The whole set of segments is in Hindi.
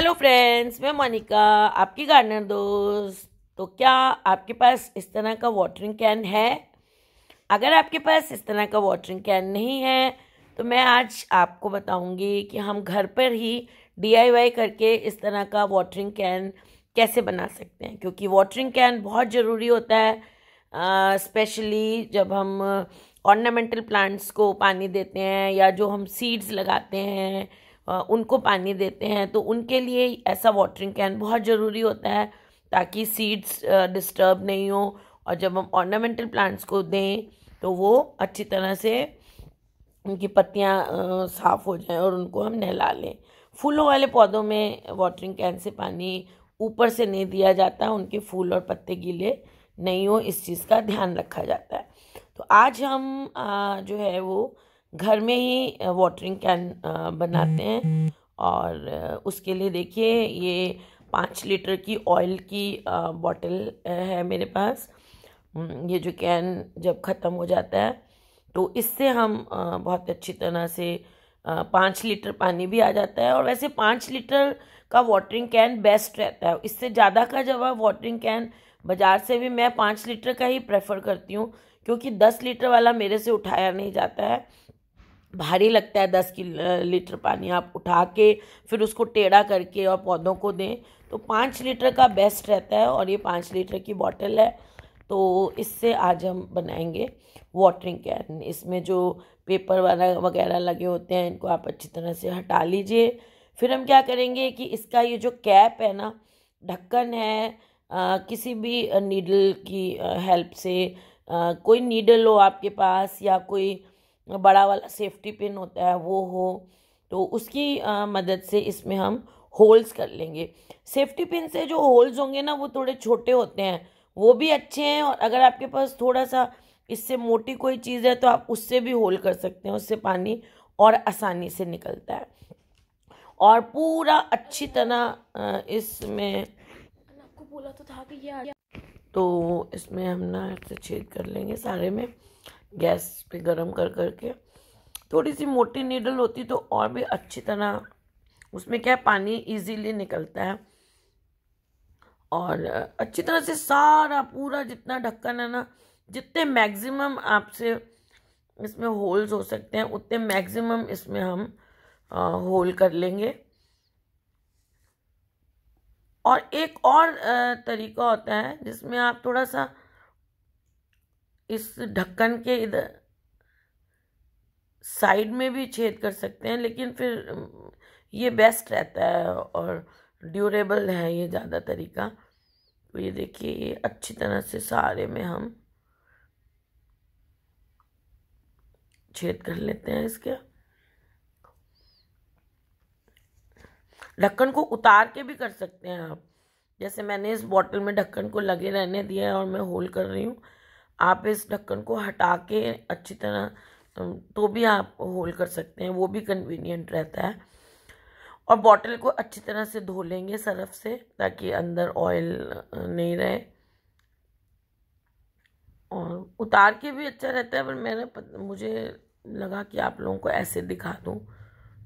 हेलो फ्रेंड्स मैं मोनिका आपकी गार्डनर दोस्त तो क्या आपके पास इस तरह का वाटरिंग कैन है अगर आपके पास इस तरह का वाटरिंग कैन नहीं है तो मैं आज आपको बताऊंगी कि हम घर पर ही डीआईवाई करके इस तरह का वाटरिंग कैन कैसे बना सकते हैं क्योंकि वाटरिंग कैन बहुत ज़रूरी होता है स्पेशली जब हम ऑर्नामेंटल प्लांट्स को पानी देते हैं या जो हम सीड्स लगाते हैं उनको पानी देते हैं तो उनके लिए ऐसा वाटरिंग कैन बहुत ज़रूरी होता है ताकि सीड्स डिस्टर्ब नहीं हो और जब हम ऑर्नामेंटल प्लांट्स को दें तो वो अच्छी तरह से उनकी पत्तियाँ साफ़ हो जाएं और उनको हम नहला लें फूलों वाले पौधों में वाटरिंग कैन से पानी ऊपर से नहीं दिया जाता उनके फूल और पत्ते गीले नहीं हो इस चीज़ का ध्यान रखा जाता है तो आज हम आ, जो है वो घर में ही वाटरिंग कैन बनाते हैं हम्म, हम्म। और उसके लिए देखिए ये पाँच लीटर की ऑयल की बॉटल है मेरे पास ये जो कैन जब ख़त्म हो जाता है तो इससे हम बहुत अच्छी तरह से पाँच लीटर पानी भी आ जाता है और वैसे पाँच लीटर का वाटरिंग कैन बेस्ट रहता है इससे ज़्यादा का जब आप वाटरिंग कैन बाज़ार से भी मैं पाँच लीटर का ही प्रेफर करती हूँ क्योंकि दस लीटर वाला मेरे से उठाया नहीं जाता है भारी लगता है दस किलो लीटर पानी आप उठा के फिर उसको टेढ़ा करके और पौधों को दें तो पाँच लीटर का बेस्ट रहता है और ये पाँच लीटर की बॉटल है तो इससे आज हम बनाएंगे वाटरिंग कैन इसमें जो पेपर वाला वगैरह लगे होते हैं इनको आप अच्छी तरह से हटा लीजिए फिर हम क्या करेंगे कि इसका ये जो कैप है ना ढक्कन है आ, किसी भी नीडल की हेल्प से आ, कोई नीडल हो आपके पास या कोई बड़ा वाला सेफ्टी पिन होता है वो हो तो उसकी आ, मदद से इसमें हम होल्स कर लेंगे सेफ्टी पिन से जो होल्स होंगे ना वो थोड़े छोटे होते हैं वो भी अच्छे हैं और अगर आपके पास थोड़ा सा इससे मोटी कोई चीज़ है तो आप उससे भी होल कर सकते हैं उससे पानी और आसानी से निकलता है और पूरा अच्छी तरह इसमें आपको बोला तो था कि ये तो इसमें हम ना ऐसे छेद कर लेंगे सारे में गैस पे गरम कर कर के थोड़ी सी मोटी नीडल होती तो और भी अच्छी तरह उसमें क्या पानी इजीली निकलता है और अच्छी तरह से सारा पूरा जितना ढक्कन है ना जितने मैक्सिमम आपसे इसमें होल्स हो सकते हैं उतने मैक्सिमम इसमें हम आ, होल कर लेंगे और एक और तरीका होता है जिसमें आप थोड़ा सा इस ढक्कन के इधर साइड में भी छेद कर सकते हैं लेकिन फिर ये बेस्ट रहता है और ड्यूरेबल है ये ज़्यादा तरीका तो ये देखिए ये अच्छी तरह से सारे में हम छेद कर लेते हैं इसके ढक्कन को उतार के भी कर सकते हैं आप जैसे मैंने इस बॉटल में ढक्कन को लगे रहने दिया है और मैं होल कर रही हूँ आप इस ढक्कन को हटा के अच्छी तरह तो भी आप होल्ड कर सकते हैं वो भी कन्वीनियंट रहता है और बॉटल को अच्छी तरह से धो लेंगे सरफ से ताकि अंदर ऑयल नहीं रहे और उतार के भी अच्छा रहता है पर मैंने मुझे लगा कि आप लोगों को ऐसे दिखा दूँ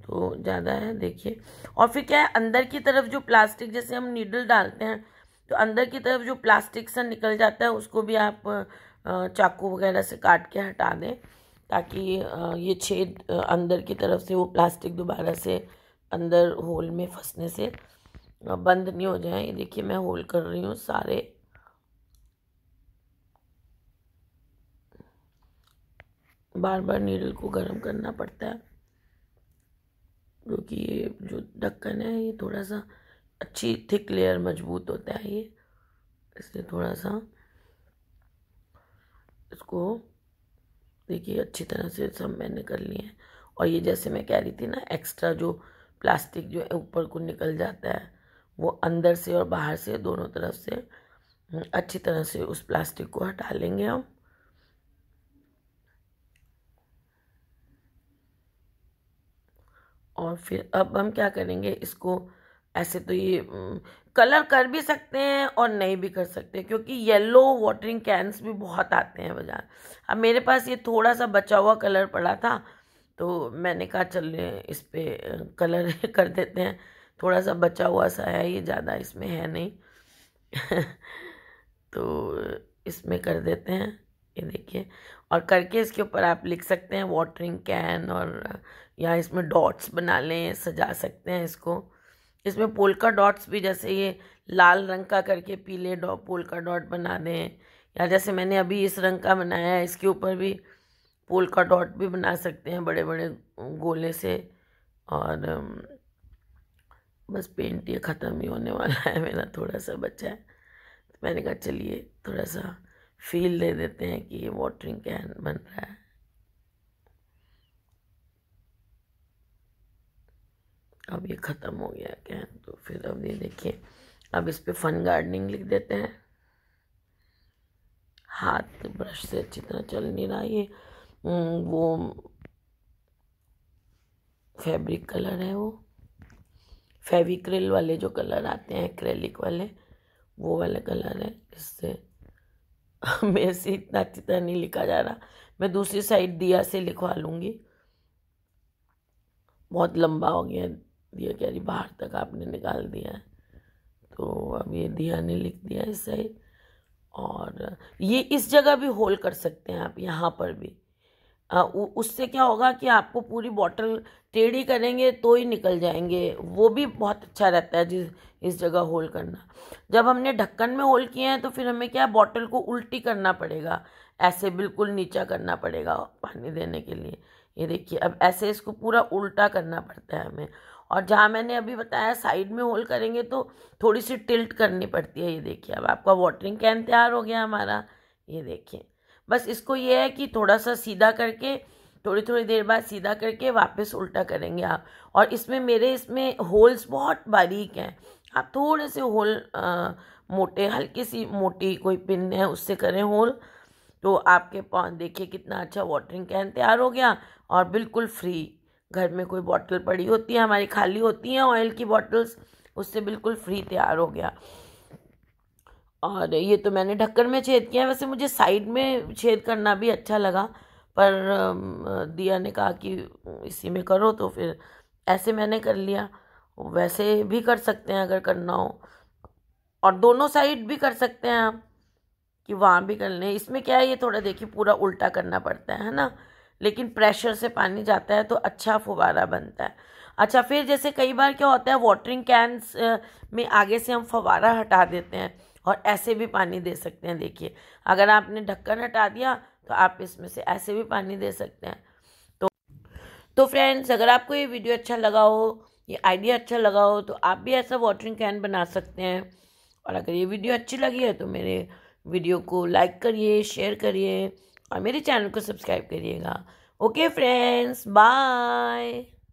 तो ज़्यादा है देखिए और फिर क्या है अंदर की तरफ जो प्लास्टिक जैसे हम नीडल डालते हैं तो अंदर की तरफ जो प्लास्टिक सा निकल जाता है उसको भी आप चाकू वगैरह से काट के हटा दें ताकि ये छेद अंदर की तरफ से वो प्लास्टिक दोबारा से अंदर होल में फंसने से बंद नहीं हो जाए ये देखिए मैं होल कर रही हूँ सारे बार बार नीडल को गर्म करना पड़ता है क्योंकि ये जो ढक्कन है ये थोड़ा सा अच्छी थिक लेयर मजबूत होता है ये इसलिए थोड़ा सा इसको देखिए अच्छी तरह से सब मैंने कर लिए हैं और ये जैसे मैं कह रही थी ना एक्स्ट्रा जो प्लास्टिक जो है ऊपर को निकल जाता है वो अंदर से और बाहर से दोनों तरफ से हम्म, अच्छी तरह से उस प्लास्टिक को हटा लेंगे हम और फिर अब हम क्या करेंगे इसको ऐसे तो ये कलर कर भी सकते हैं और नहीं भी कर सकते क्योंकि येलो वाटरिंग कैंस भी बहुत आते हैं बाज़ार अब मेरे पास ये थोड़ा सा बचा हुआ कलर पड़ा था तो मैंने कहा चल इस पर कलर कर देते हैं थोड़ा सा बचा हुआ सा है ये ज़्यादा इसमें है नहीं तो इसमें कर देते हैं ये देखिए और करके इसके ऊपर आप लिख सकते हैं वाटरिंग कैन और या इसमें डॉट्स बना लें सजा सकते हैं इसको इसमें पोलका डॉट्स भी जैसे ये लाल रंग का करके पीले डॉ पोलका डॉट बना दें या जैसे मैंने अभी इस रंग का बनाया है इसके ऊपर भी पोलका डॉट भी बना सकते हैं बड़े बड़े गोले से और बस पेंट ये ख़त्म ही होने वाला है मेरा थोड़ा सा बचा है तो मैंने कहा चलिए थोड़ा सा फील दे देते हैं कि ये वाटरिंग कैन बन रहा है अब ये ख़त्म हो गया क्या तो फिर अब ये देखिए अब इस पर फन गार्डनिंग लिख देते हैं हाथ ब्रश से अच्छी तरह चल नहीं रहा ये हम्म, वो फैब्रिक कलर है वो फेविक्रिल वाले जो कलर आते हैं एक्रेलिक वाले वो वाला कलर है इससे मेरे से इतना अच्छी तरह नहीं लिखा जा रहा मैं दूसरी साइड दिया से लिखवा लूँगी बहुत लंबा हो गया दिया कह बाहर तक आपने निकाल दिया है तो अब ये दिया ने लिख दिया इस साइड और ये इस जगह भी होल कर सकते हैं आप यहाँ पर भी आ, उ, उससे क्या होगा कि आपको पूरी बॉटल टेढ़ी करेंगे तो ही निकल जाएंगे वो भी बहुत अच्छा रहता है जिस इस जगह होल करना जब हमने ढक्कन में होल किए हैं तो फिर हमें क्या बॉटल को उल्टी करना पड़ेगा ऐसे बिल्कुल नीचा करना पड़ेगा पानी देने के लिए ये देखिए अब ऐसे इसको पूरा उल्टा करना पड़ता है हमें और जहाँ मैंने अभी बताया साइड में होल करेंगे तो थोड़ी सी टिल्ट करनी पड़ती है ये देखिए अब आपका वाटरिंग कैन तैयार हो गया हमारा ये देखिए बस इसको ये है कि थोड़ा सा सीधा करके थोड़ी थोड़ी देर बाद सीधा करके वापस उल्टा करेंगे आप और इसमें मेरे इसमें होल्स बहुत बारीक हैं आप थोड़े से होल आ, मोटे हल्की सी मोटी कोई पिन है उससे करें होल तो आपके देखिए कितना अच्छा वाटरिंग कैन तैयार हो गया और बिल्कुल फ्री घर में कोई बॉटल पड़ी होती है हमारी खाली होती हैं ऑयल की बॉटल्स उससे बिल्कुल फ्री तैयार हो गया और ये तो मैंने ढक्कन में छेद किया वैसे मुझे साइड में छेद करना भी अच्छा लगा पर दिया ने कहा कि इसी में करो तो फिर ऐसे मैंने कर लिया वैसे भी कर सकते हैं अगर करना हो और दोनों साइड भी कर सकते हैं आप कि वहाँ भी कर लें इसमें क्या है ये थोड़ा देखिए पूरा उल्टा करना पड़ता है ना लेकिन प्रेशर से पानी जाता है तो अच्छा फुवारा बनता है अच्छा फिर जैसे कई बार क्या होता है वाटरिंग कैंस में आगे से हम फवारा हटा देते हैं और ऐसे भी पानी दे सकते हैं देखिए अगर आपने ढक्कन हटा दिया तो आप इसमें से ऐसे भी पानी दे सकते हैं तो तो फ्रेंड्स अगर आपको ये वीडियो अच्छा लगा हो ये आइडिया अच्छा लगा हो तो आप भी ऐसा वाटरिंग कैन बना सकते हैं और अगर ये वीडियो अच्छी लगी है तो मेरे वीडियो को लाइक करिए शेयर करिए और मेरे चैनल को सब्सक्राइब करिएगा ओके फ्रेंड्स बाय